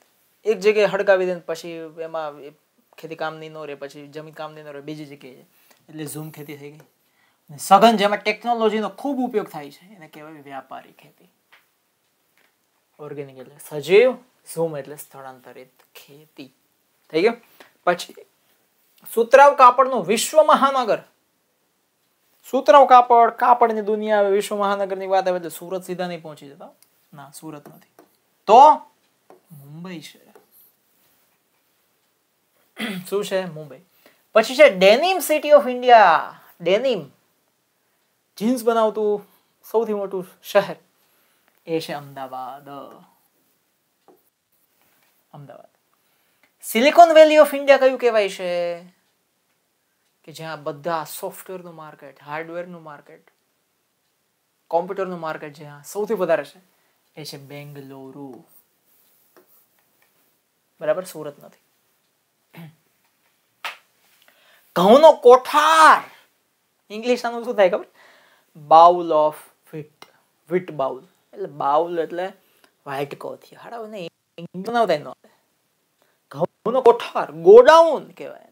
એક જગ્યાએ હડકાવી દે પછી એમાં ખેતી કામની નો રહે પછી જમીન કામની નો રહે બીજી જગ્યાએ એટલે ઝૂમ ખેતી થઈ ગઈ સઘન જેમાં ટેકનોલોજીનો ખૂબ ઉપયોગ થાય છે એને કહેવાય વ્યાપારી ખેતી ઓર્ગેનિક એટલે સજીવ ઝૂમ એટલે સ્થળાંતરિત ખેતી થઈ ગયું પછી સુતરાવ કાપડનું વિશ્વ મહાનગર સુતરાવ કાપડ કાપડની દુનિયા આવે વિશ્વ મહાનગરની વાત આવે એટલે સુરત સીધા નહીં પહોંચી જતા ના સુરત નથી તો મુંબઈ છે શું છે મુંબઈ પછી છે denim city of India denim jeans બનાવતું સૌથી મોટું શહેર એ છે Ahmedabad Ahmedabad silicon valley of India કયું કહેવાય છે કે જ્યાં બધા સોફ્ટવેરનું માર્કેટ હાર્ડવેરનું માર્કેટ કોમ્પ્યુટરનું માર્કેટ જ્યાં સૌથી વધારે છે એ છે બેંગલોરુ બરાબર સુરત નથી ઘઉંનો કોઠાર ઇંગ્લિશ નામ શું થાય ખબર bowl of wheat wheat bowl એટલે બાઉલ એટલે વાઇટકો થી હાડાઓને બનાવતા ન ઘઉંનો કોઠાર ગોડાઉન કહેવાય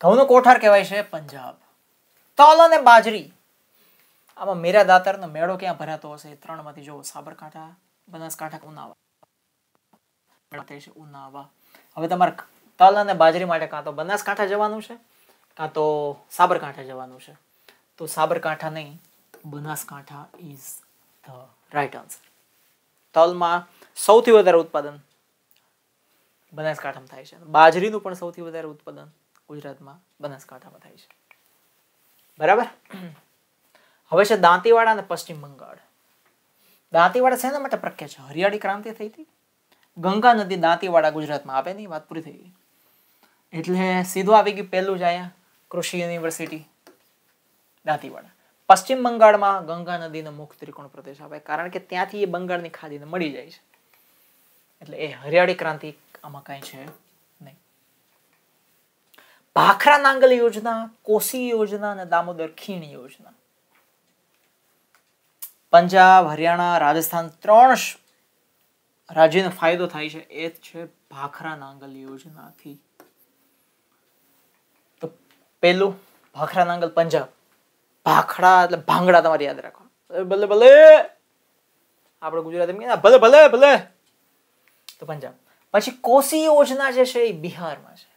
ઘઉંનો કોઠાર કહેવાય છે પંજાબ તલ અને બાજરી આમાં મેરા દાતરનો મેળો ક્યાં ભરાતો હશે ત્રણમાંથી જો સાબરકાંઠા બનાસકાંઠા ઉનાવા ઉનાવા હવે તમારે તલ અને બાજરી માટે કાં તો બનાસકાંઠા જવાનું છે કાં તો સાબરકાંઠા જવાનું છે તો સાબરકાંઠા નહીં Banaskantha is the right answer તલમાં સૌથી વધારે ઉત્પાદન બનાસકાંઠામાં થાય છે બાજરીનું પણ સૌથી વધારે ઉત્પાદન ગુજરાતમાં બનાસકાંઠામાં થાય છે બરાબર હવે છે દાંતીવાડા અને પશ્ચિમ બંગાળ દાંતીવાડા શેના માટે પ્રખ્યાત છે હરિયાળી ક્રાંતિ થઈ હતી ગંગા નદી દાંતીવાડા ગુજરાતમાં આવે નહીં વાત પૂરી થઈ ગઈ એટલે સીધું આવી ગયું પહેલું જ અહીંયા કૃષિ યુનિવર્સિટી દાંતીવાડા પશ્ચિમ બંગાળમાં ગંગા નદીનો મુખ ત્રિકોણ પ્રદેશ આવે કારણ કે ત્યાંથી એ બંગાળની ખાડીને મળી જાય છે એટલે એ હરિયાળી ક્રાંતિ આમાં કાંઈ છે ભાખરા નાંગલ યોજના કોસી યોજના અને દામોદર ખીણ યોજના પંજાબ હરિયાણા રાજસ્થાન ત્રણ રાજ્યનો ફાયદો થાય છે એ છે ભાખરા નાંગલ યોજનાથી તો પેલું ભાખરા નાંગલ પંજાબ ભાખડા એટલે ભાંગડા તમારે યાદ રાખો ભલે ભલે આપણે ગુજરાતીમાં ભલે ભલે ભલે તો પંજાબ પછી કોસી યોજના જે છે એ બિહારમાં છે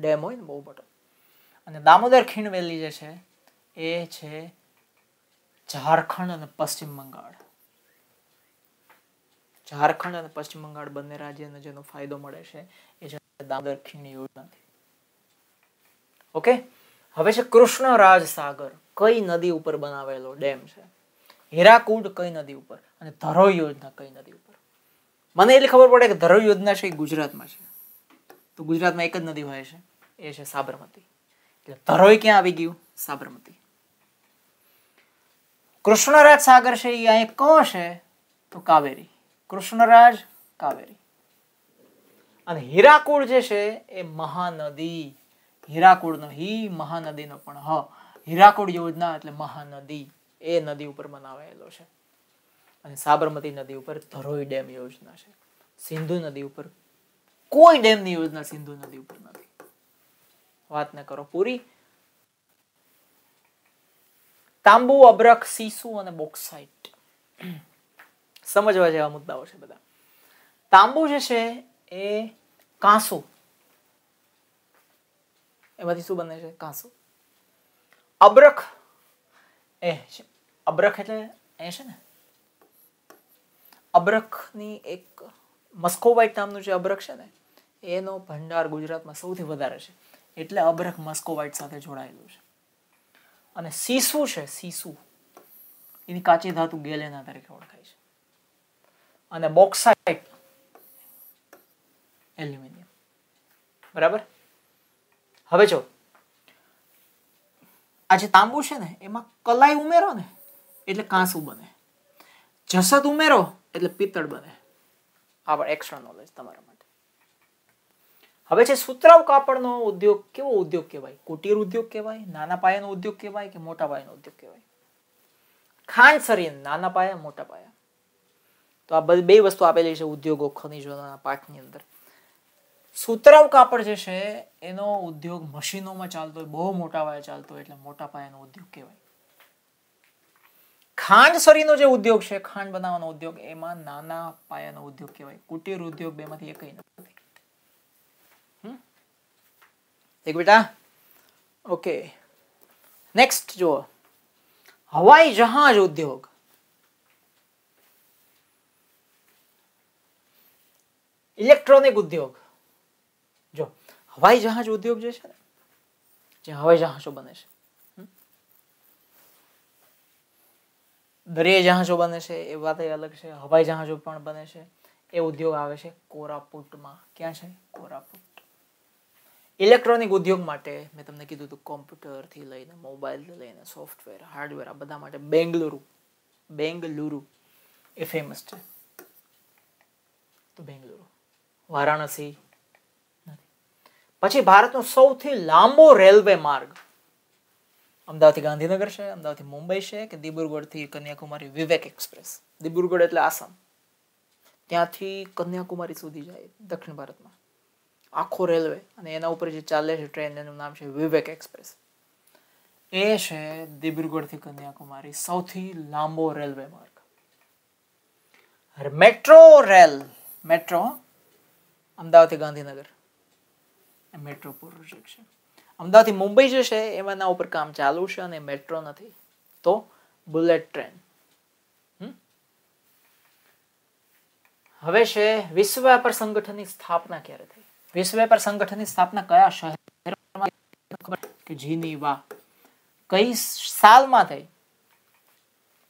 ડેમ હોય ને બહુ મોટો અને દામોદર ખીણ વેલી જે છે એ છે ઝારખંડ અને પશ્ચિમ બંગાળ ઝારખંડ અને પશ્ચિમ બંગાળ બંને રાજ્યને જેનો ફાયદો મળે છે એ છે દામોદર ખીણ યોજનાથી ઓકે હવે છે કૃષ્ણરાજ સાગર કઈ નદી ઉપર બનાવેલો ડેમ છે હીરાકુડ કઈ નદી ઉપર અને ધરોઈ યોજના કઈ નદી ઉપર મને એટલી ખબર પડે કે ધરોઈ યોજના છે એ ગુજરાતમાં છે તો ગુજરાતમાં એક જ નદી હોય છે એ છે સાબરમતી એટલે ધરોઈ ક્યાં આવી ગયું સાબરમતી કૃષ્ણરાજ સાગર છે એ અહીં ક છે તો કાવેરી કૃષ્ણરાજ કાવેરી અને હીરાકુડ જે છે એ મહાનદી હીરાકુળનો હી મહાનદીનો પણ હ હીરાકુળ યોજના એટલે મહાનદી એ નદી ઉપર બનાવાયેલો છે અને સાબરમતી નદી ઉપર ધરોઈ ડેમ યોજના છે સિંધુ નદી ઉપર કોઈ ડેમની યોજના સિંધુ નદી ઉપર નથી વાતને કરો પૂરી તાંબુ અબ્રક સીસુ અને બોક્સાઇટ સમજવા જેવા મુદ્દાઓ છે બધા તાંબુ જે છે એ કાંસુ એમાંથી શું બને છે કાંસો અબ્રખ એ અબ્રખ એટલે એ છે ને અબ્રખની એક મસ્કોવાઇટ નામનું જે અબ્રખ છે ને એનો ભંડાર ગુજરાતમાં સૌથી વધારે છે એટલે અબ્રખ મસ્કોવાઇટ સાથે જોડાયેલું છે અને સીસુ છે સીસુ એની કાચી ધાતુ ગેલેના તરીકે ઓળખાય છે અને બોક્સાઇટ એલ્યુમિનિયમ બરાબર હવે જો આ જે તાંબુ છે ને એમાં કલાઈ ઉમેરો ને એટલે કાંસુ બને જસદ ઉમેરો એટલે પિત્તળ બને આ પણ એક્સ્ટ્રા નોલેજ તમારા માટે હવે છે સુતરાવ કાપડનો ઉદ્યોગ કેવો ઉદ્યોગ કહેવાય કુટીર ઉદ્યોગ કહેવાય નાના પાયાનો ઉદ્યોગ કહેવાય કે મોટા પાયાનો ઉદ્યોગ કહેવાય ખાંડ સરીન નાના પાયા મોટા પાયા તો આ બધી બે વસ્તુ આપેલી છે ઉદ્યોગો ખનિજોના પાકની અંદર સુતરાવ કાપડ જે છે એનો ઉદ્યોગ મશીનોમાં ચાલતો હોય બહુ મોટા પાયે ચાલતો હોય એટલે મોટા પાયાનો ઉદ્યોગ કહેવાય ખાંડ સરીનો જે ઉદ્યોગ છે ખાંડ બનાવવાનો ઉદ્યોગ એમાં નાના પાયાનો ઉદ્યોગ કહેવાય કુટીર ઉદ્યોગ બેમાંથી એકઈ નથી એક બેટા ઓકે નેક્સ્ટ જુઓ હવાઈ જહાજ ઉદ્યોગ ઇલેક્ટ્રોનિક ઉદ્યોગ હવાઈ જહાજ ઉદ્યોગ જે છે ને જે હવાઈ જહાજો બને છે દરિયાઈ જહાજો બને છે એ વાત અલગ છે હવાઈ જહાજો પણ બને છે એ ઉદ્યોગ આવે છે કોરાપુટમાં ક્યાં છે કોરાપુટ ઇલેક્ટ્રોનિક ઉદ્યોગ માટે મેં તમને કીધું હતું કોમ્પ્યુટરથી લઈને મોબાઈલથી લઈને સોફ્ટવેર હાર્ડવેર આ બધા માટે બેંગલુરુ બેંગલુરુ એ ફેમસ છે તો બેંગલુરુ વારાણસી પછી ભારતનો સૌથી લાંબો રેલવે માર્ગ અમદાવાદથી ગાંધીનગર છે અમદાવાદથી મુંબઈ છે કે દિબ્રુગઢથી કન્યાકુમારી વિવેક એક્સપ્રેસ દિબ્રુગઢ એટલે આસામ ત્યાંથી કન્યાકુમારી સુધી જાય દક્ષિણ ભારતમાં આખો રેલવે અને એના ઉપર જે ચાલે છે ટ્રેન એનું નામ છે વિવેક એક્સપ્રેસ એ છે દિબ્રુગઢથી કન્યાકુમારી સૌથી લાંબો રેલવે માર્ગ મેટ્રો રેલ મેટ્રો અમદાવાદથી ગાંધીનગર મેટ્રો પ્રોજેક્ટ છે અમદાવાદથી મુંબઈ જશે એમાંના ઉપર કામ ચાલુ છે અને મેટ્રો નથી તો બુલેટ ટ્રેન હવે છે વિશ્વ વેપાર સંગઠનની સ્થાપના ક્યારે થઈ વિશ્વ વેપાર સંગઠનની સ્થાપના કયા શહેરમાં કે જીનીવા કઈ સાલમાં થઈ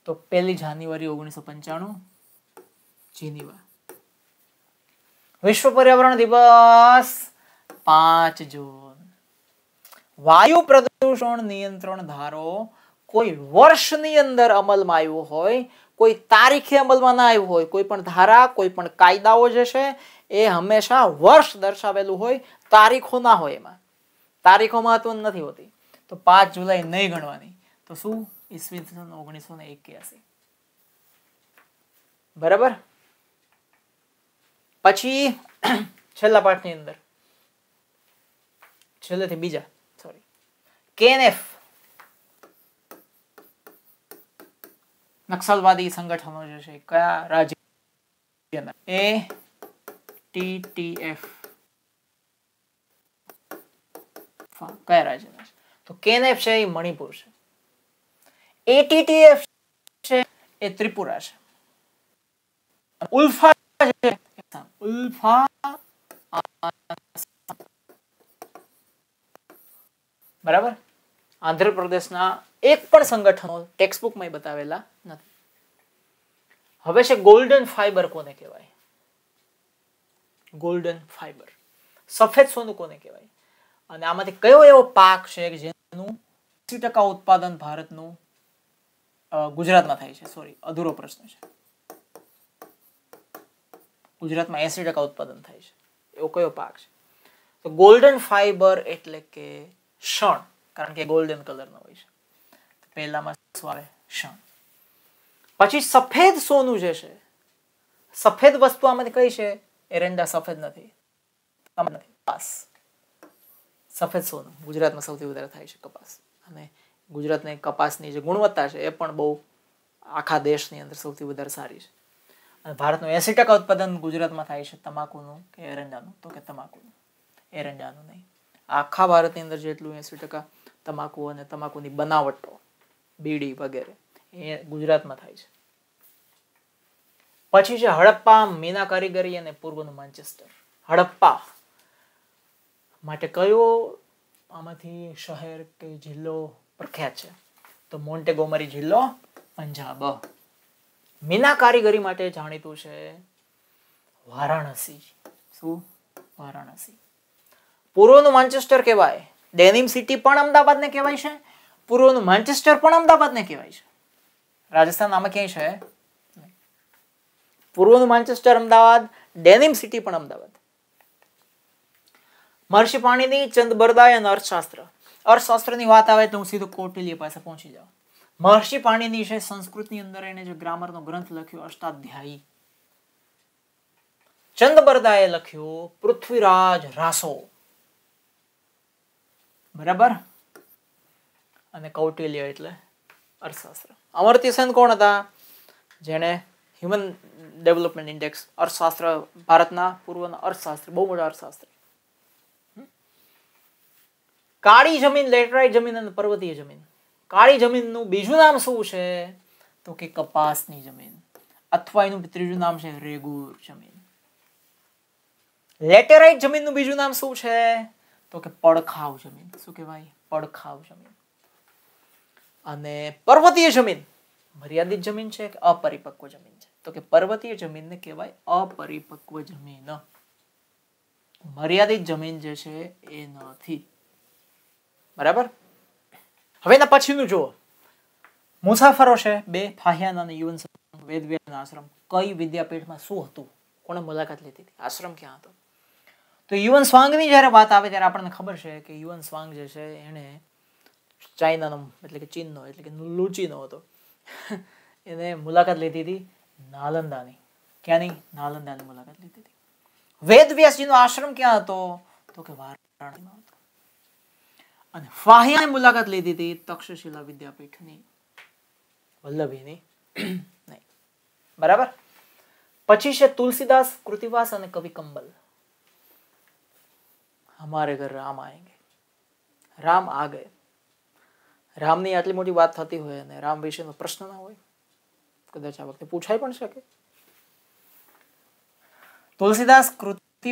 તો પહેલી જાન્યુઆરી ઓગણીસો પંચાણું જીનીવા વિશ્વ પર્યાવરણ દિવસ પાંચ જૂન વાયુ પ્રદૂષણ નિયંત્રણ ધારો કોઈ વર્ષની અંદર અમલમાં આવ્યો હોય કોઈ તારીખે અમલમાં ના આવ્યું હોય કોઈ પણ ધારા કોઈ પણ કાયદાઓ જે છે એ હંમેશા વર્ષ દર્શાવેલું હોય તારીખો ના હોય એમાં તારીખો મહત્વની નથી હોતી તો પાંચ જુલાઈ નહીં ગણવાની તો શું ઈસવીસન ઓગણીસો ને એક્યાસી બરાબર પછી છેલ્લા પાઠની અંદર છેલ્લેથી બીજા સોરી કેએનએફ નક્સલવાદી સંગઠનો જે છે કયા રાજ્ય એ ટી ટી એફ કયા રાજ્યના છે તો કેએનએફ છે એ મણિપુર છે એટીટીએફ છે એ ત્રિપુરા છે ઉલ્ફા છે ઉલ્ફા બરાબર આંધ્રપ્રદેશના એક પણ સંગઠનો ટેક્સ્ટબુકમાં બતાવેલા નથી હવે છે ગોલ્ડન ફાઈબર કોને કહેવાય ગોલ્ડન ફાઈબર સફેદ સોનું કોને કહેવાય અને આમાંથી કયો એવો પાક છે કે જેનું એસી ટકા ઉત્પાદન ભારતનું ગુજરાતમાં થાય છે સોરી અધૂરો પ્રશ્ન છે ગુજરાતમાં એસી ટકા ઉત્પાદન થાય છે એવો કયો પાક છે તો ગોલ્ડન ફાઈબર એટલે કે ક્ષણ કારણ કે ગોલ્ડન કલરનો હોય છે પહેલામાં શું આવે શણ પછી સફેદ સોનું જે છે સફેદ વસ્તુ આમાંથી કઈ છે એરંડા સફેદ નથી કપાસ સફેદ સોનું ગુજરાતમાં સૌથી વધારે થાય છે કપાસ અને ગુજરાતની કપાસની જે ગુણવત્તા છે એ પણ બહુ આખા દેશની અંદર સૌથી વધારે સારી છે અને ભારતનું એંસી ટકા ઉત્પાદન ગુજરાતમાં થાય છે તમાકુનું કે એરંડાનું તો કે તમાકુનું એરંડાનું નહીં આખા ભારતની અંદર જેટલું એંસી ટકા તમાકુ અને તમાકુની બનાવટો બીડી વગેરે એ ગુજરાતમાં થાય છે પછી છે હડપ્પા મીના કારીગરી અને પૂર્વનું માન્ચેસ્ટર હડપ્પા માટે કયો આમાંથી શહેર કે જિલ્લો પ્રખ્યાત છે તો મોન્ટેગોમરી જિલ્લો પંજાબ મીના કારીગરી માટે જાણીતું છે વારાણસી શું વારાણસી પૂર્વનું માન્ચેસ્ટર કહેવાય ડેનિમ સિટી પણ અમદાવાદને કહેવાય છે પૂર્વનું માન્ચેસ્ટર પણ અમદાવાદને કહેવાય છે રાજસ્થાન નામે ક્યાંય છે પૂર્વનું માન્ચેસ્ટર અમદાવાદ ડેનિમ સિટી પણ અમદાવાદ મહર્ષિ પાણીની ચંદ અને અર્થશાસ્ત્ર અર્થશાસ્ત્રની વાત આવે તો હું સીધો કોટલીય પાસે પહોંચી જાઉં મહર્ષિ પાણીની છે સંસ્કૃતની અંદર એને જે ગ્રામરનો ગ્રંથ લખ્યો અષ્ટાધ્યાયી ચંદબરદાએ બરદાએ લખ્યો પૃથ્વીરાજ રાસો બરાબર અને કૌટિલ્ય એટલે અર્થશાસ્ત્ર અમર્ત્ય કોણ હતા જેણે હ્યુમન ડેવલપમેન્ટ ઇન્ડેક્સ અર્થશાસ્ત્ર ભારતના પૂર્વના અર્થશાસ્ત્ર બહુ મોટા અર્થશાસ્ત્ર કાળી જમીન લેટરાઇટ જમીન અને પર્વતીય જમીન કાળી જમીનનું બીજું નામ શું છે તો કે કપાસની જમીન અથવા એનું ત્રીજું નામ છે રેગુર જમીન લેટેરાઇટ જમીનનું બીજું નામ શું છે તો કે પડખાવ જમીન શું કહેવાય પડખાવ જમીન અને પર્વતીય જમીન મર્યાદિત જમીન છે કે અપરિપક્વ જમીન છે તો કે પર્વતીય જમીનને કહેવાય અપરિપક્વ જમીન મર્યાદિત જમીન જે છે એ નથી બરાબર હવે એના પછીનું જુઓ મુસાફરો છે બે ફાહિયાન અને યુવન વેદવ્યાન આશ્રમ કઈ વિદ્યાપીઠમાં શું હતું કોણે મુલાકાત લીધી આશ્રમ ક્યાં હતો તો યુવન સ્વાંગની જ્યારે વાત આવે ત્યારે આપણને ખબર છે કે યુવન સ્વાંગ જે છે એણે ચાઇનાનો એટલે કે ચીનનો એટલે કે લુચીનો હતો એને મુલાકાત લીધી હતી નાલંદાની ક્યાંની નાલંદાની મુલાકાત લીધી હતી વેદ વ્યાસજીનો આશ્રમ ક્યાં હતો તો કે વારાણસીમાં હતો અને ફાહિયાની મુલાકાત લીધી હતી તક્ષશિલા વિદ્યાપીઠની વલ્લભીની નહીં બરાબર પછી છે તુલસીદાસ કૃતિવાસ અને કવિ કંબલ हमारे ઘર રામ આएंगे રામ આ ગયે રામની આટલી મોટી વાત થતી હોય અને રામ વિશેનો પ્રશ્ન ના હોય કદાચ આ વખતે પૂછાઈ પણ શકે તુલસીદાસ કૃતિ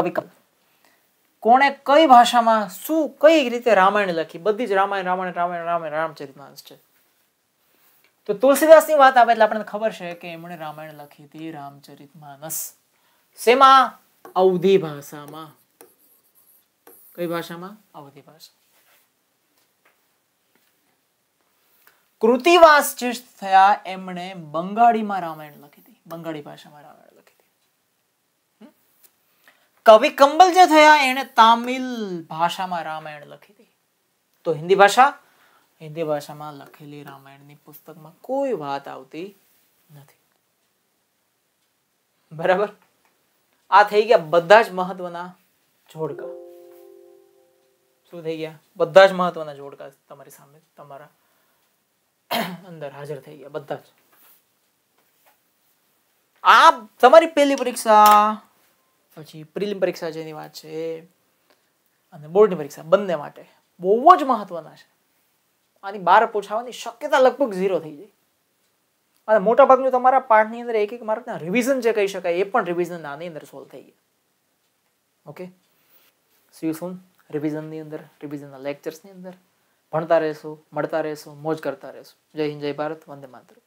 કવિ કોણે કઈ ભાષામાં શું કઈ રીતે રામાયણ લખી બધી જ રામાયણ રામાયણ રામાયણ રામાયણ રામચરિતમાંશ છે તો તુલસીદાસની વાત આવે એટલે આપણને ખબર છે કે એમણે રામાયણ લખી હતી રામચરિતમાનસ શેમાં અવધી ભાષામાં કઈ ભાષામાં અવધી ભાષા કૃતિવાસ થયા એમણે બંગાળીમાં રામાયણ લખી હતી બંગાળી ભાષામાં રામાયણ લખી કવિ કંબલ જે થયા એને તામિલ ભાષામાં રામાયણ લખી હતી તો હિન્દી ભાષા હિન્દી ભાષામાં લખેલી રામાયણની પુસ્તકમાં કોઈ વાત આવતી નથી બરાબર આ થઈ ગયા બધા જ મહત્વના જોડકા શું થઈ ગયા બધા જ મહત્વના જોડકા તમારી સામે તમારા અંદર હાજર થઈ ગયા બધા જ આ તમારી પહેલી પરીક્ષા પછી પ્રિલિમ પરીક્ષા જેની વાત છે અને બોર્ડની પરીક્ષા બંને માટે બહુ જ મહત્વના છે આની બાર પૂછાવાની શક્યતા લગભગ ઝીરો થઈ જાય અને મોટા ભાગનું તમારા પાઠની અંદર એક એક માર્કના રિવિઝન જે કહી શકાય એ પણ રિવિઝન આની અંદર સોલ્વ થઈ ગયા ઓકે સી યુ સુન રિવિઝનની અંદર રિવિઝનના લેક્ચર્સની અંદર ભણતા રહેશું મળતા રહેશું મોજ કરતા રહેશું જય હિન્દ જય ભારત વંદે માતરમ